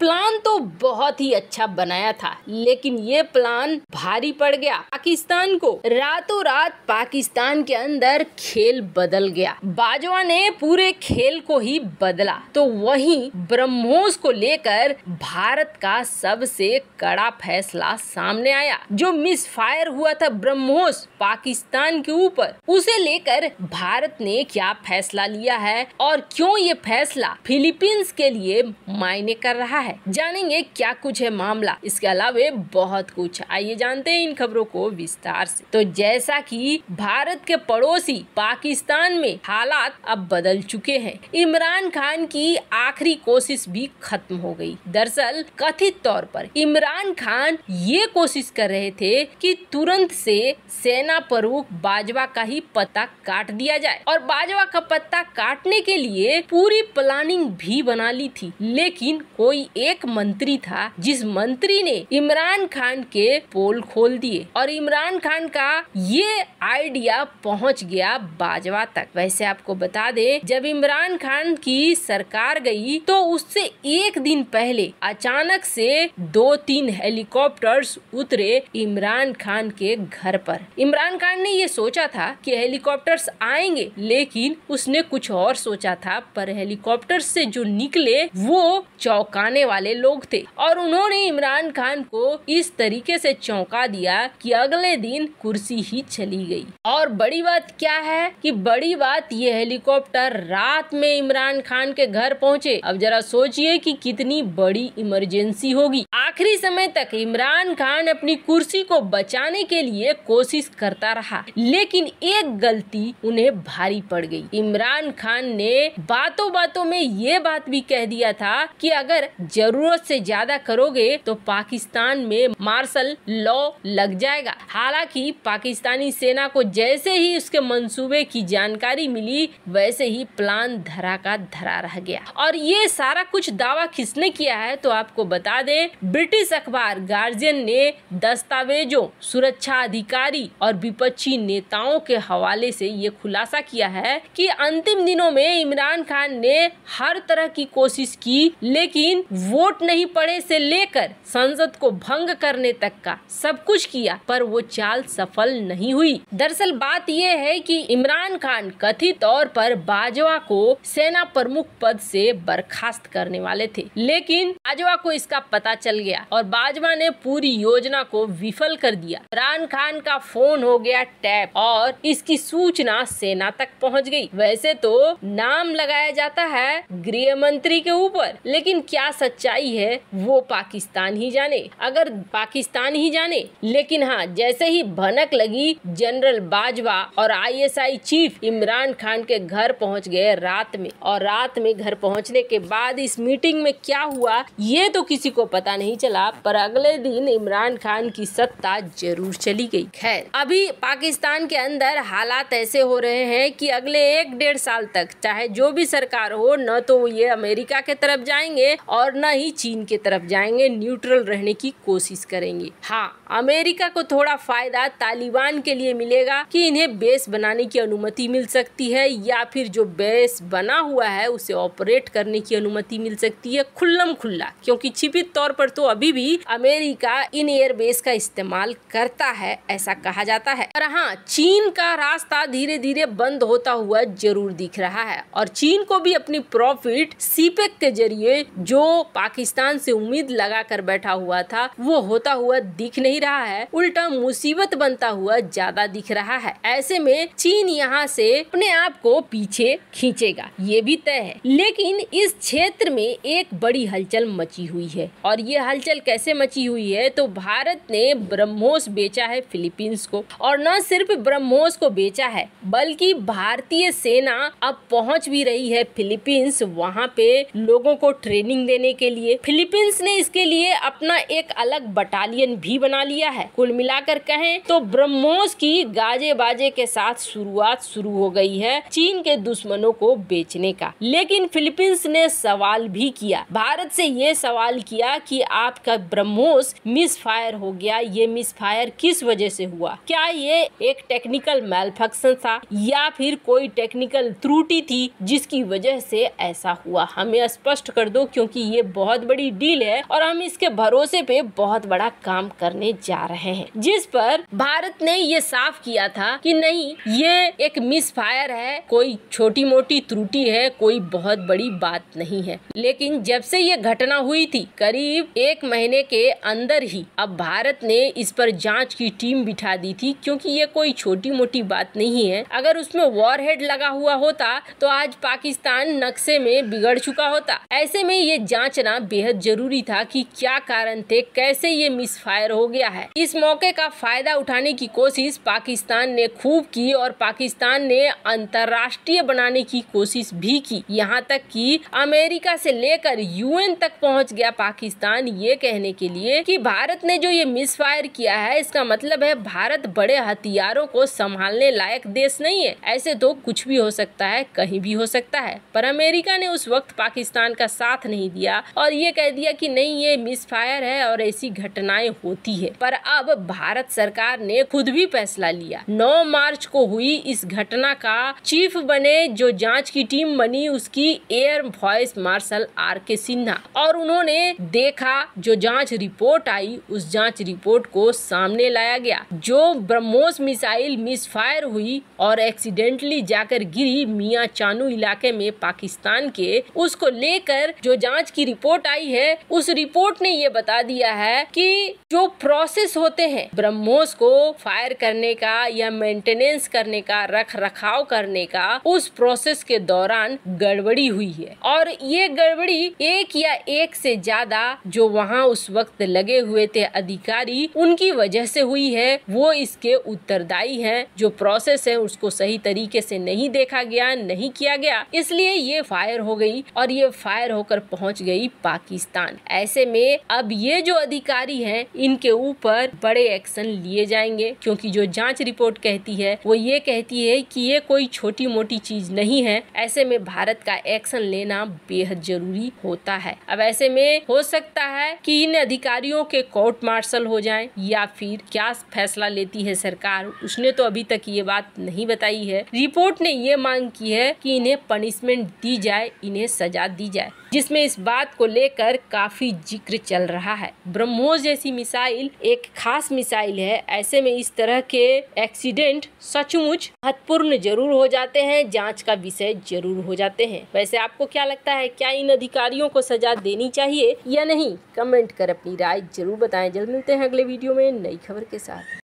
plan तो बहुत ही अच्छा बनाया था लेकिन ये प्लान भारी पड़ गया पाकिस्तान को रातों रात पाकिस्तान के अंदर खेल बदल गया बाजवा ने पूरे खेल को ही बदला तो वही ब्रह्मोस को लेकर भारत का सबसे कड़ा फैसला सामने आया जो मिस फायर हुआ था ब्रह्मोस पाकिस्तान के ऊपर उसे लेकर भारत ने क्या फैसला लिया है और क्यों ये फैसला फिलीपींस के लिए मायने कर रहा है है जानेंगे क्या कुछ है मामला इसके अलावा बहुत कुछ आइए जानते हैं इन खबरों को विस्तार से तो जैसा कि भारत के पड़ोसी पाकिस्तान में हालात अब बदल चुके हैं इमरान खान की आखिरी कोशिश भी खत्म हो गई दरअसल कथित तौर पर इमरान खान ये कोशिश कर रहे थे कि तुरंत से सेना प्रमुख बाजवा का ही पत्ता काट दिया जाए और बाजवा का पत्ता काटने के लिए पूरी प्लानिंग भी बना ली थी लेकिन कोई एक मंत्री था जिस मंत्री ने इमरान खान के पोल खोल दिए और इमरान खान का ये आइडिया पहुंच गया बाजवा तक वैसे आपको बता दे जब इमरान खान की सरकार गई तो उससे एक दिन पहले अचानक से दो तीन हेलीकॉप्टर्स उतरे इमरान खान के घर पर इमरान खान ने ये सोचा था कि हेलीकॉप्टर्स आएंगे लेकिन उसने कुछ और सोचा था पर हेलीकॉप्टर से जो निकले वो चौंकाने वाले लोग थे और उन्होंने इमरान खान को इस तरीके से चौंका दिया कि अगले दिन कुर्सी ही चली गई और बड़ी बात क्या है कि बड़ी बात ये हेलीकॉप्टर रात में इमरान खान के घर पहुंचे अब जरा सोचिए कि कितनी बड़ी इमरजेंसी होगी आखिरी समय तक इमरान खान अपनी कुर्सी को बचाने के लिए कोशिश करता रहा लेकिन एक गलती उन्हें भारी पड़ गई इमरान खान ने बातों बातों में ये बात भी कह दिया था कि अगर जरूरत से ज्यादा करोगे तो पाकिस्तान में मार्शल लॉ लग जाएगा हालांकि पाकिस्तानी सेना को जैसे ही उसके मंसूबे की जानकारी मिली वैसे ही प्लान धरा का धरा रह गया और ये सारा कुछ दावा किसने किया है तो आपको बता दें ब्रिटिश अखबार गार्जियन ने दस्तावेजों सुरक्षा अधिकारी और विपक्षी नेताओं के हवाले से ये खुलासा किया है कि अंतिम दिनों में इमरान खान ने हर तरह की कोशिश की लेकिन वोट नहीं पड़े से लेकर संसद को भंग करने तक का सब कुछ किया पर वो चाल सफल नहीं हुई दरअसल बात यह है कि इमरान खान कथित तौर पर बाजवा को सेना प्रमुख पद से बर्खास्त करने वाले थे लेकिन बाजवा को इसका पता चल गया और बाजवा ने पूरी योजना को विफल कर दिया इमरान खान का फोन हो गया टैप और इसकी सूचना सेना तक पहुंच गई वैसे तो नाम लगाया जाता है गृह मंत्री के ऊपर लेकिन क्या सच सच्चाई है वो पाकिस्तान ही जाने अगर पाकिस्तान ही जाने लेकिन हाँ जैसे ही भनक लगी जनरल बाजवा और आईएसआई चीफ इमरान खान के घर पहुंच गए रात में और रात में घर पहुंचने के बाद इस मीटिंग में क्या हुआ ये तो किसी को पता नहीं चला पर अगले दिन इमरान खान की सत्ता जरूर चली गई खैर अभी पाकिस्तान के अंदर हालात ऐसे हो रहे हैं कि अगले एक डेढ़ साल तक चाहे जो भी सरकार हो न तो ये अमेरिका के तरफ जाएंगे और अपना ही चीन के तरफ जाएंगे न्यूट्रल रहने की कोशिश करेंगे हाँ अमेरिका को थोड़ा फायदा तालिबान के लिए मिलेगा कि इन्हें बेस बनाने की अनुमति मिल सकती है या फिर जो बेस बना हुआ है उसे ऑपरेट करने की अनुमति मिल सकती है खुल्लम खुल्ला क्योंकि छिपित तौर पर तो अभी भी अमेरिका इन एयरबेस का इस्तेमाल करता है ऐसा कहा जाता है और हाँ चीन का रास्ता धीरे धीरे बंद होता हुआ जरूर दिख रहा है और चीन को भी अपनी प्रॉफिट सीपेक के जरिए जो पाकिस्तान से उम्मीद लगाकर बैठा हुआ था वो होता हुआ दिख नहीं रहा है उल्टा मुसीबत बनता हुआ ज्यादा दिख रहा है ऐसे में चीन यहाँ से अपने आप को पीछे खींचेगा ये भी तय है लेकिन इस क्षेत्र में एक बड़ी हलचल मची हुई है और ये हलचल कैसे मची हुई है तो भारत ने ब्रह्मोस बेचा है फिलीपींस को और न सिर्फ ब्रह्मोस को बेचा है बल्कि भारतीय सेना अब पहुंच भी रही है फिलीपींस वहाँ पे लोगों को ट्रेनिंग देने के लिए फिलीपींस ने इसके लिए अपना एक अलग बटालियन भी बना लिया है कुल मिलाकर कहें तो ब्रह्मोस की गाजे बाजे के साथ शुरुआत शुरू हो गई है चीन के दुश्मनों को बेचने का लेकिन फिलीपींस ने सवाल भी किया भारत से ये सवाल किया कि आपका ब्रह्मोस मिस फायर हो गया ये मिस फायर किस वजह से हुआ क्या ये एक टेक्निकल मेलफंक्शन था या फिर कोई टेक्निकल त्रुटि थी जिसकी वजह से ऐसा हुआ हमें स्पष्ट कर दो क्योंकि ये बहुत बड़ी डील है और हम इसके भरोसे पे बहुत बड़ा काम करने जा रहे हैं जिस पर भारत ने ये साफ किया था कि नहीं ये एक मिस फायर है कोई छोटी मोटी त्रुटि है कोई बहुत बड़ी बात नहीं है लेकिन जब से ये घटना हुई थी करीब एक महीने के अंदर ही अब भारत ने इस पर जांच की टीम बिठा दी थी क्योंकि ये कोई छोटी मोटी बात नहीं है अगर उसमें वॉरहेड लगा हुआ होता तो आज पाकिस्तान नक्शे में बिगड़ चुका होता ऐसे में ये जांच जांचना बेहद जरूरी था कि क्या कारण थे कैसे ये मिस फायर हो गया है इस मौके का फायदा उठाने की कोशिश पाकिस्तान ने खूब की और पाकिस्तान ने अंतर्राष्ट्रीय बनाने की कोशिश भी की यहाँ तक कि अमेरिका से लेकर यूएन तक पहुँच गया पाकिस्तान ये कहने के लिए कि भारत ने जो ये मिस फायर किया है इसका मतलब है भारत बड़े हथियारों को संभालने लायक देश नहीं है ऐसे तो कुछ भी हो सकता है कहीं भी हो सकता है पर अमेरिका ने उस वक्त पाकिस्तान का साथ नहीं दिया और ये कह दिया कि नहीं ये मिसफायर है और ऐसी घटनाएं होती है पर अब भारत सरकार ने खुद भी फैसला लिया 9 मार्च को हुई इस घटना का चीफ बने जो जांच की टीम बनी उसकी एयर वॉइस मार्शल आर के सिन्हा और उन्होंने देखा जो जांच रिपोर्ट आई उस जांच रिपोर्ट को सामने लाया गया जो ब्रह्मोस मिसाइल मिसफायर हुई और एक्सीडेंटली जाकर गिरी मियाँ चानू इलाके में पाकिस्तान के उसको लेकर जो जाँच की रिपोर्ट आई है उस रिपोर्ट ने ये बता दिया है कि जो प्रोसेस होते हैं ब्रह्मोस को फायर करने का या मेंटेनेंस करने का रख रखाव करने का उस प्रोसेस के दौरान गड़बड़ी हुई है और ये गड़बड़ी एक या एक से ज्यादा जो वहाँ उस वक्त लगे हुए थे अधिकारी उनकी वजह से हुई है वो इसके उत्तरदायी है जो प्रोसेस है उसको सही तरीके से नहीं देखा गया नहीं किया गया इसलिए ये फायर हो गई और ये फायर होकर पहुंच गई गई पाकिस्तान ऐसे में अब ये जो अधिकारी हैं इनके ऊपर बड़े एक्शन लिए जाएंगे क्योंकि जो जांच रिपोर्ट कहती है वो ये कहती है कि ये कोई छोटी मोटी चीज नहीं है ऐसे में भारत का एक्शन लेना बेहद जरूरी होता है अब ऐसे में हो सकता है कि इन अधिकारियों के कोर्ट मार्शल हो जाए या फिर क्या फैसला लेती है सरकार उसने तो अभी तक ये बात नहीं बताई है रिपोर्ट ने ये मांग की है कि इन्हें पनिशमेंट दी जाए इन्हें सजा दी जाए जिसमें इस बात को लेकर काफी जिक्र चल रहा है ब्रह्मोस जैसी मिसाइल एक खास मिसाइल है ऐसे में इस तरह के एक्सीडेंट सचमुच महत्वपूर्ण जरूर हो जाते हैं जांच का विषय जरूर हो जाते हैं वैसे आपको क्या लगता है क्या इन अधिकारियों को सजा देनी चाहिए या नहीं कमेंट कर अपनी राय जरूर बताएं जल्द मिलते हैं अगले वीडियो में नई खबर के साथ